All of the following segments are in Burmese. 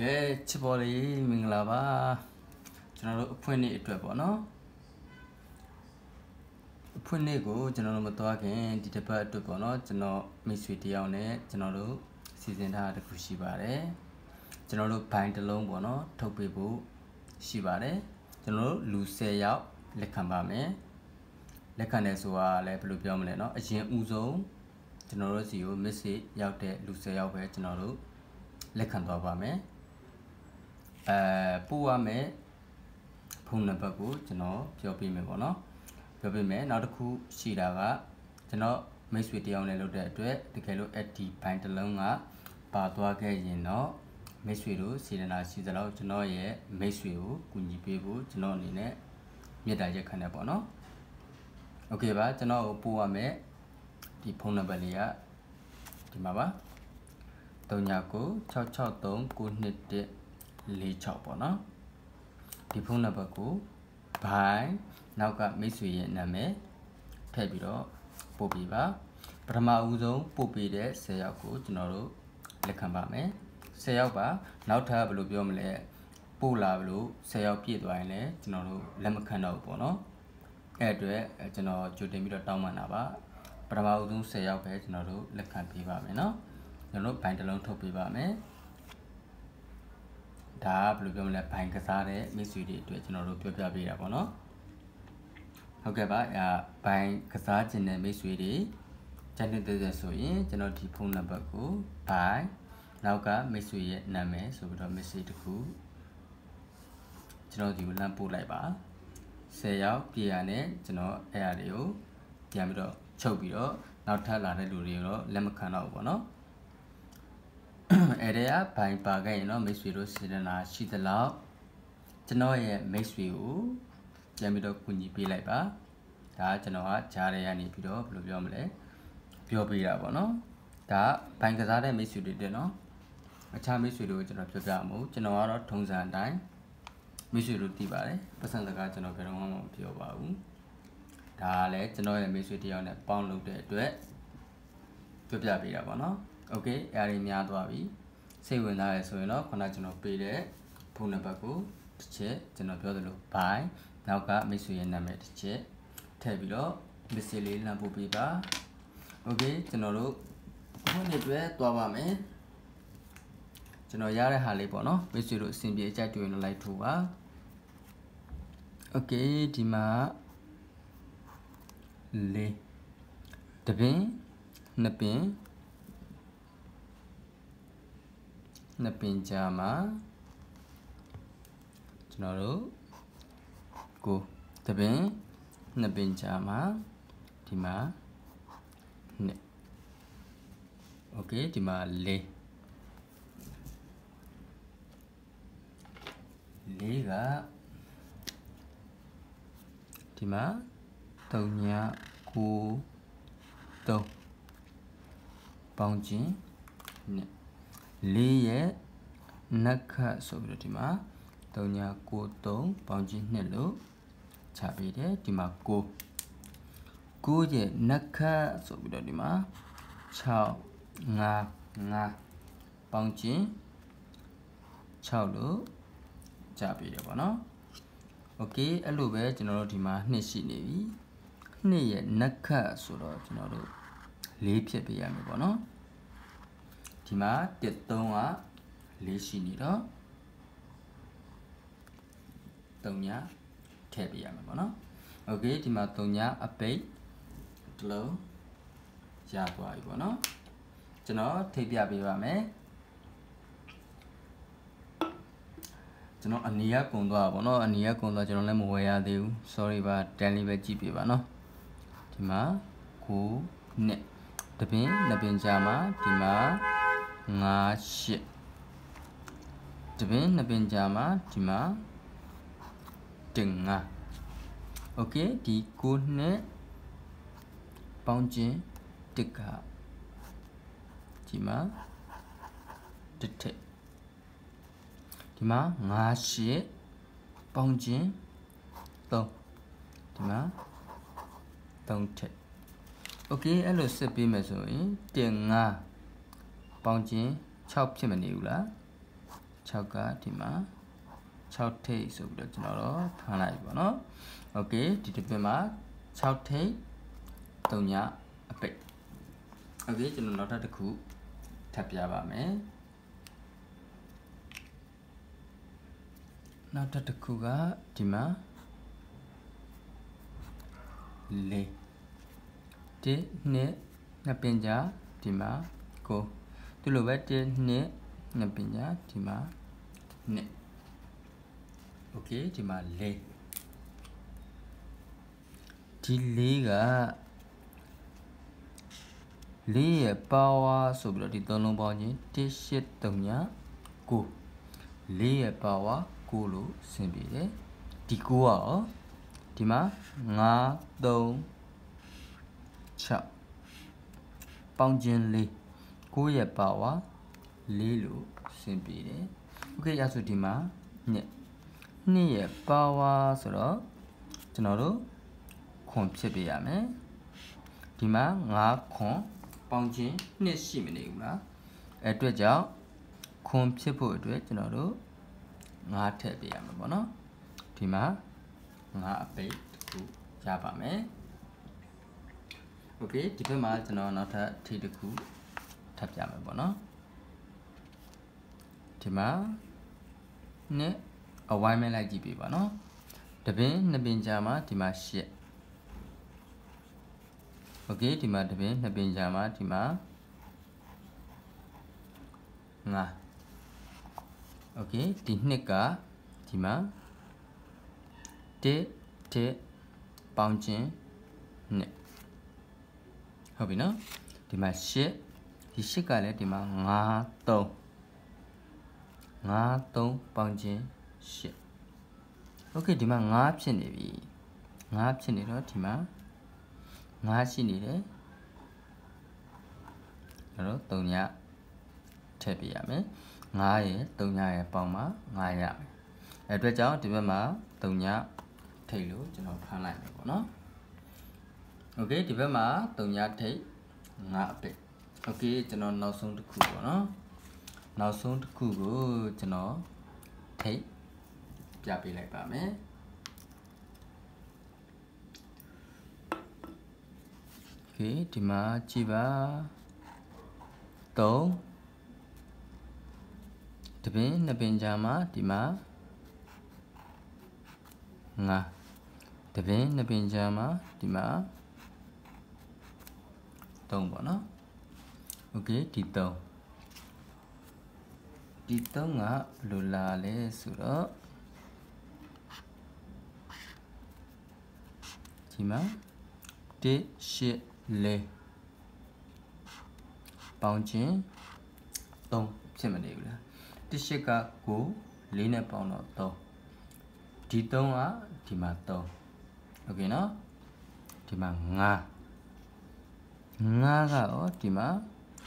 ကဲချစ်ပေါ်လေးမင်္ဂလာပါကျွန်တော်တို့အဖွင့်နေ့အတွက်ပေါ့နော်အဖွင့်နေ့ကိုကျွန်တော်တို့မသွားခင်ဒီတစ်ပတ်အတွက်ပေါ့နော်ကျွန်တော်မိတ်ဆွေတယောက်နဲ့ကျွန်တော်တို့စီစဉ်ထားတာတခုရှိပါတယ်ကျွန်တော်တို့ဘိုင်တစ်လုံးပေါ့နော်ထုတ်ပေးဖို့ရှိပါတယ်ကျွန်တော်တို့လူ10ယောက်လက်ခံပါမယ်လက်ခံတယ်ဆိုတာလည်းဘယ်လိုပြောမလဲเนาะအရင်ဦးဆုံးကျွန်တော်တို့စီကို message ရောက်တဲ့လူ10ယောက်ပဲကျွန်တော်တို့လက်ခံသွားပါမယ်အဲပို့ရမယ်ဖုန်းနံပါတ်ကိုကျွန်တော်ပြောပေးမယ်ပေါ့နော်ပြောပေးမယ်နောက်တစ်ခုရှိတာကကျွန်တော်မိတ်ဆွေတယောက်နဲ့လုပ်တဲ့အတွက်တကယ်လို့ AD ဘိုင်းတစ်လုံးကပါသွားခဲ့ရင်တော့မိတ်ဆွေတို့စေတနာရှိသလောက်ကျွန်တော်ရဲ့မိတ်ဆွေကိုကူညီပေးဖို့ကျွန်တော်အနေနဲ့မေတ္တာရက်ခံတယ်ပေါ့နော်โอเคပါကျွန်တော်ပို့ရမယ်ဒီဖုန်းနံပါတ်လေးကဒီမှာပါ3996639211 46ပေါ့နော်ဒီဖုန်းနံပါတ်ကိုဘိုင်နောက်ကမိတ်ဆွေရဲ့နာမည်ထည့်ပြီးတော့ပို့ပေးပါပထမဦးဆုံးပို့ပေးတဲ့10ယောက်ကိုကျွန်တော်တို့လက်ခံပါမယ်10ယောက်ပါနောက်ထပ်ဘယ်လိုပြောမလဲပို့လာဘလို့10ယောက်ပြည့်သွားရင်လည်းကျွန်တော်တို့လက်မခံတော့ဘူးပေါ့နော်အဲ့အတွက်ကျွန်တော်ကြိုတင်ပြီးတော့တောင်းပန်တာပါပထမဦးဆုံး10ယောက်ပဲကျွန်တော်တို့လက်ခံပေးပါမယ်နော်ကျွန်တော်တို့ဘိုင်တလုံးထုတ်ပေးပါမယ်ဒါကဘယ်လိုပြောမလဲဘိုင်ကစားတဲ့မိတ်ဆွေတွေအတွက်ကျွန်တော်တို့ပြောပြပေးတာပေါ့နော်ဟုတ်ကဲ့ပါအဲဘိုင်ကစားခြင်းတဲ့မိတ်ဆွေတွေဂျန်နေတဲ့ဆိုရင်ကျွန်တော်ဒီဖုန်းနံပါတ်ကိုဘိုင်နောက်ကမိတ်ဆွေရဲ့နာမည်ဆိုပြီးတော့ message တခုကျွန်တော်ဒီကိုလမ်းပို့လိုက်ပါ10ရောက်ပြည်ရနဲ့ကျွန်တော်အဲ့အရာတွေကိုပြန်ပြီးတော့ချုပ်ပြီးတော့နောက်ထပ်လာတဲ့လူတွေတော့လက်မခံတော့ဘူးပေါ့နော်အဲ့ဒါကဘိုင်ပါခဲ့ရင်တော့မိတ်ဆွေတို့စေတနာရှိသလောက်ကျွန်တော်ရဲ့မိတ်ဆွေကိုပြန်ပြီးတော့ကူညီပေးလိုက်ပါဒါကကျွန်တော်ကဂျားရဲရနေပြီးတော့ဘယ်လိုပြောမလဲပြောပေးတာပေါ့နော်ဒါဘိုင်ကစားတဲ့မိတ်ဆွေတွေတဲ့နော်အခြားမိတ်ဆွေတွေကိုကျွန်တော်ပြောပြမှာကျွန်တော်ကတော့ထုံစံအတိုင်းမိတ်ဆွေတို့တည်ပါတယ်ပတ်စံစကားကျွန်တော်ဘယ်တော့မှမပြောပါဘူးဒါကလည်းကျွန်တော်ရဲ့မိတ်ဆွေတယောက်နဲ့ပေါင်းလုပ်တဲ့အတွက်ပြောပြပေးတာပေါ့နော်โอเคအဲအရာများသွားပြီစိတ်ဝင်စားရဆိုရင်တော့ခုနကျွန်တော်ပေးတဲ့ဖုန်းနံပါတ်ကိုတစ်ချက်ကျွန်တော်ပြောသလို buy နောက်ကမိတ်ဆွေရဲ့နာမည်တစ်ချက်ထည့်ပြီးတော့ message လေးလမ်းပို့ပေးပါโอเคကျွန်တော်တို့ခုနှစ်အတွက်သွားပါမယ်ကျွန်တော်ရတဲ့ဟာလေးပေါ့နော်မိတ်ဆွေတို့အဆင်ပြေအကြိုက်တွေ့ရင်လိုက်ထိုးပါโอเคဒီမှာလေးတပင်နှစ်ပင်နှစ်ပင်ကြာမှာကျွန်တော်တို့ကိုတပင်နှစ်ပင်ကြာမှာဒီမှာနှစ်โอเคဒီမှာလေးလေးကဒီမှာ3ည9 3ပေါင်းခြင်းနှစ်၄ရက်နက်ခတ်ဆိုပြီးတော့ဒီမှာ3993ပေါင်းကြီး2လို့ချပေးတယ်ဒီမှာ9 9ရက်နက်ခတ်ဆိုပြီးတော့ဒီမှာ6 9 9ပေါင်းကြီး6လို့ချပေးတယ်ပေါ့နော်โอเคအဲ့လိုပဲကျွန်တော်တို့ဒီမှာ2ရှိနေပြီ2ရက်နက်ခတ်ဆိုတော့ကျွန်တော်တို့4ဖြစ်ပေးရမယ်ပေါ့နော်ဒီမှာတစ်3က၄ရှိနေတော့3ညထည့်ပေးရမှာပေါ့နော်โอเคဒီမှာ3ညအပိတ်တလုံးရသွားပြီပေါ့နော်ကျွန်တော်ထိပ်ပြပေးပါမယ်ကျွန်တော်အနေရကုံသွားပါတော့အနေရကုံသွားကျွန်တော်လည်းမဝယ်ရသေးဘူး sorry ပါတန်လေးပဲကြည့်ပြပါနော်ဒီမှာ9နဲ့တပင်းနှစ်ပင်ကြာမှာဒီမှာ58တပင်းနှစ်ပင်ကြာမှာဒီမှာတင်ငါโอเคဒီ9နှစ်ပေါင်းခြင်းတစ်ကဒီမှာတစ်ထက်ဒီမှာ58ပေါင်းခြင်း3ဒီမှာ3ထက်โอเคအဲ့လိုစစ်ပေးမယ်ဆိုရင်တင်9ပေါင်းခြင်း6ဖြစ်မနေဘူးလား6ကဒီမှာ6ထိပ်ဆိုပြီးတော့ကျွန်တော်တို့ဖမ်းလိုက်ပါเนาะโอเคဒီတစ်ပတ်မှာ6ထိပ်3ညအပိတ်โอเคကျွန်တော်နောက်ထပ်တစ်ခုထပ်ပြပါမယ်နောက်ထပ်တစ်ခုကဒီမှာလေဒီနှစ်နှစ်ပင်ကြာဒီမှာကိုဒီလိုပဲ1နှစ်နှစ်ပညာဒီမှာနှစ်โอเคဒီမှာလေးဒီလေးကလေးရဲ့ power ဆိုပြီးတော့ဒီသုံးလုံးပေါင်းချင်း1839 9လေးရဲ့ power 9လို့ဆင်ပြေတယ်ဒီ9ကရောဒီမှာ9 3 6ပေါင်းချင်းလေး9ရဲ့ power 4လို့ဆင်ပြေတယ်โอเคရဆိုဒီမှာ2 2ရဲ့ power ဆိုတော့ကျွန်တော်တို့ခွန်ဖြစ်ပြရမယ်ဒီမှာ9ခွန်ပေါင်းခြင်းနှစ်ရှိမနေဘူးလားအဲအတွက်ကြောင့်ခွန်ဖြစ်ဖို့အတွက်ကျွန်တော်တို့9ထည့်ပေးရမှာပေါ့နော်ဒီမှာ9အပိတ်တစ်ခုရပါမယ်โอเคဒီဘက်မှာကျွန်တော်နောက်ထပ်ထိတစ်ခုထပ်ပြမယ်ပေါ့နော်ဒီမှာနှစ်အဝိုင်းမဲ့လိုက်ကြည့်ပြပါနော်တပင်းနှစ်ပင်ကြာမှာဒီမှာ၈โอเคဒီမှာတပင်းနှစ်ပင်ကြာမှာဒီမှာ9โอเคဒီနှစ်ကဒီမှာတစ်တစ်ပေါင်းခြင်းနှစ်ဟုတ်ပြီနော်ဒီမှာ၈ဒီ8ကလည်းဒီမှာ9 3 9 3ပေါင်းခြင်း8 Okay ဒီမှာ9ဖြစ်နေပြီ9ဖြစ်နေတော့ဒီမှာ9ရှိနေတယ်ကျွန်တော်3ညထည့်ပြရမယ်9ရဲ့3ညရဲ့ပေါင်းမှာ9ရမယ်အဲအတွက်ကြောင့်ဒီဘက်မှာ3ညထိတ်လို့ကျွန်တော်ဖမ်းလိုက်မယ်ပေါ့နော် Okay ဒီဘက်မှာ3ညထိတ်9အပိတ်โอเคကျွန်တော်နောက်ဆုံးတစ်ခုပေါ့နော်နောက်ဆုံးတစ်ခုကိုကျွန်တော်ထိတ်ပြပေးလိုက်ပါမယ်โอเคဒီမှာကြည့်ပါ3တပင်နှစ်ပင်ကြာမှာဒီမှာငါတပင်နှစ်ပင်ကြာမှာဒီမှာ3ပေါ့နော် okay ဒီ3ဒီ3ကဘယ်လိုလာလဲဆိုတော့ဒီမှာ1 8လဲပေါင်းခြင်း3ဖြစ်မနေဘူးလားတစ်ရှစ်က9 4နဲ့ပေါင်းတော့3ဒီ3ကဒီမှာ3โอเคเนาะဒီမှာ9 9ကရောဒီမှာ9 433 93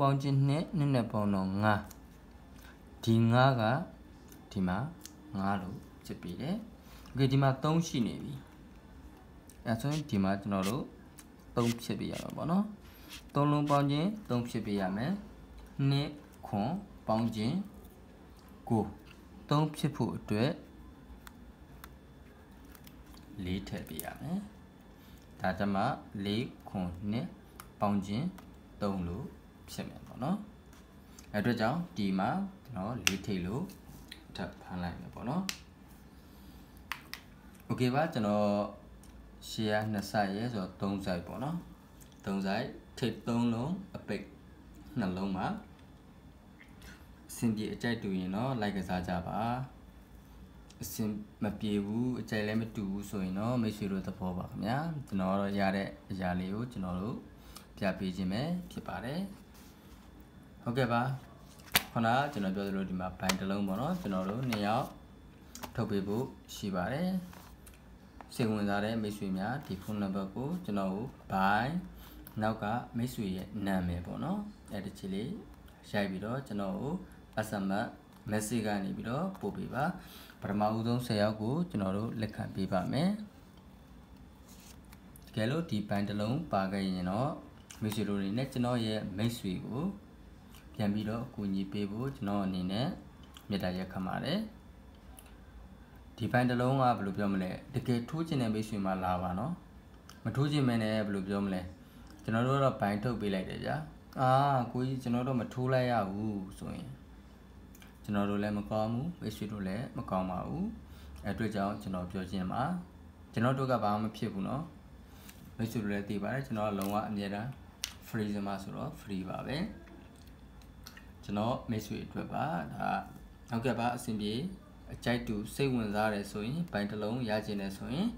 ပေါင်းခြင်းနဲ့နှစ်နဲ့ပေါင်းတော့9ဒီ9ကဒီမှာ9လို့ဖြစ်ပြီလေโอเคဒီမှာ3ရှိနေပြီအဲဆိုရင်ဒီမှာကျွန်တော်တို့3ဖြစ်ပြရမှာပေါ့နော်3လုံးပေါင်းခြင်း3ဖြစ်ပြရမယ်နှစ်ခွန်ပေါင်းခြင်းကို3ဖြစ်ဖို့အတွက်၄ထည့်ပြရမယ်ဒါကြမှာ၄ခွန်2ပေါင်းခြင်း3လို့ဖြစ်မယ်ပေါ့နော်အဲအတွက်ကြောင့်ဒီမှာကျွန်တော်၄ထိပ်လို့ထပ်ဖမ်းလိုက်မယ်ပေါ့နော်โอเคပါကျွန်တော်ရှယ်ယာ2ဆိုက်ရဲဆိုတော့3ဆိုက်ပေါ့နော်3ဆိုက်ထိပ်3လုံးအပိတ်နှလုံးမှာအဆင်ပြေအကြိုက်တူရင်တော့လိုက်ကစားကြပါအဆင်မပြေဘူးအကြိုက်လည်းမတူဘူးဆိုရင်တော့မိတ်ဆွေတို့သဘောပါခင်ဗျာကျွန်တော်တော့ရတဲ့အရာလေးကိုကျွန်တော်တို့ပြပေးခြင်းပဲဖြစ်ပါတယ်ဟုတ်ကဲ့ပါခုနကကျွန်တော်ပြောသလိုဒီမှာဘိုင်တစ်လုံးပေါ့နော်ကျွန်တော်တို့နှစ်ယောက်ထုတ်ပေးဖို့ရှိပါတယ်စိတ်ဝင်စားတဲ့မိတ်ဆွေများဒီဖုန်းနံပါတ်ကိုကျွန်တော်တို့ဘိုင်နောက်ကမိတ်ဆွေရဲ့နာမည်ပေါ့နော်အဲ့ဒီချီလေးရိုက်ပြီးတော့ကျွန်တော်တို့ SMS message ကနေပြီးတော့ပို့ပေးပါပထမဦးဆုံး10ယောက်ကိုကျွန်တော်တို့လက်ခံပေးပါမယ်တကယ်လို့ဒီဘန်တလုံး ပါခဲ့ရင်တော့မိတ်ဆွေတို့တွေနဲ့ကျွန်တော်ရဲ့မိတ်ဆွေကိုပြန်ပြီးတော့အကူအညီပေးဖို့ကျွန်တော်အနေနဲ့မေတ္တာရက်ခံပါတယ်ဒီဘန်တလုံးကဘယ်လိုပြောမလဲတကယ်ထိုးကျင်တဲ့မိတ်ဆွေမှလာပါနော်မထိုးကျင်မဲနဲ့ဘယ်လိုပြောမလဲကျွန်တော်တို့ကတော့ဘိုင်းထုတ်ပေးလိုက်တယ်ဗျာအာကိုကြီးကျွန်တော်တို့မထိုးလိုက်ရဘူးဆိုရင်ကျွန်တော်တို့လည်းမကောင်းဘူးမိတ်ဆွေတို့လည်းမကောင်းပါဘူးအဲအတွက်ကြောင့်ကျွန်တော်ပြောခြင်းပါကျွန်တော်တို့ကဘာမှမဖြစ်ဘူးเนาะမိတ်ဆွေတို့လည်းသိပါတယ်ကျွန်တော်ကလုံးဝအမြဲတမ်း free စမှာဆိုတော့ free ပါပဲကျွန်တော်မိတ်ဆွေအတွက်ပါဒါနောက်ကပါအဆင်ပြေအကြိုက်တူစိတ်ဝင်စားတယ်ဆိုရင်ဘိုင်တစ်လုံးရခြင်းတယ်ဆိုရင်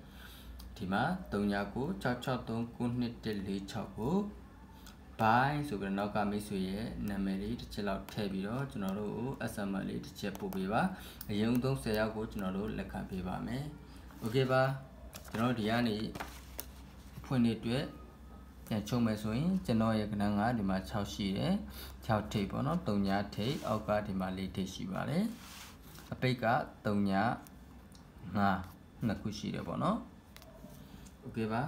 ဒီမှာ399663921469ကို bye ဆိုပြီးတော့နောက်ကမိတ်ဆွေရဲ့နာမည်လေးတစ်ချက်လောက်ထည့်ပြီးတော့ကျွန်တော်တို့ကို SMS လေးတစ်ချက်ပို့ပေးပါအရင်30ရောက်ကိုကျွန်တော်တို့လက်ခံပေးပါမယ် okay ပါကျွန်တော်ဒီကနေဖွင့်နေအတွက်ပြန်ချုပ်မယ်ဆိုရင်ကျွန်တော်ရဲ့ကဏ္ဍကဒီမှာ6ရှိတယ်6ထိပ်ပေါ့နော်3ညာထိပ်အောက်ကဒီမှာ4ထိပ်ရှိပါတယ်အပိတ်က3ညာ5နှစ်ခုရှိတယ်ပေါ့နော် okay ပါ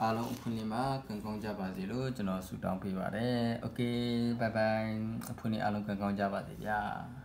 အားလုံးအဖွင့်လေးမှာကံကောင်းကြပါစေလို့ကျွန်တော်ဆုတောင်းပေးပါတယ်။ Okay bye bye အဖွင့်လေးအားလုံးကံကောင်းကြပါစေဗျာ။